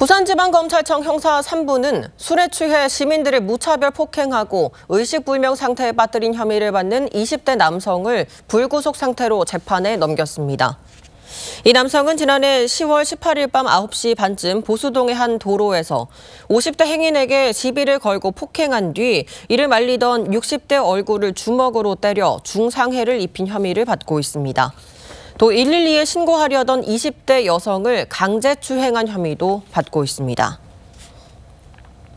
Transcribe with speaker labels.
Speaker 1: 부산지방검찰청 형사 3부는 술에 취해 시민들을 무차별 폭행하고 의식불명 상태에 빠뜨린 혐의를 받는 20대 남성을 불구속 상태로 재판에 넘겼습니다. 이 남성은 지난해 10월 18일 밤 9시 반쯤 보수동의 한 도로에서 50대 행인에게 시비를 걸고 폭행한 뒤 이를 말리던 60대 얼굴을 주먹으로 때려 중상해를 입힌 혐의를 받고 있습니다. 또 112에 신고하려던 20대 여성을 강제 추행한 혐의도 받고 있습니다.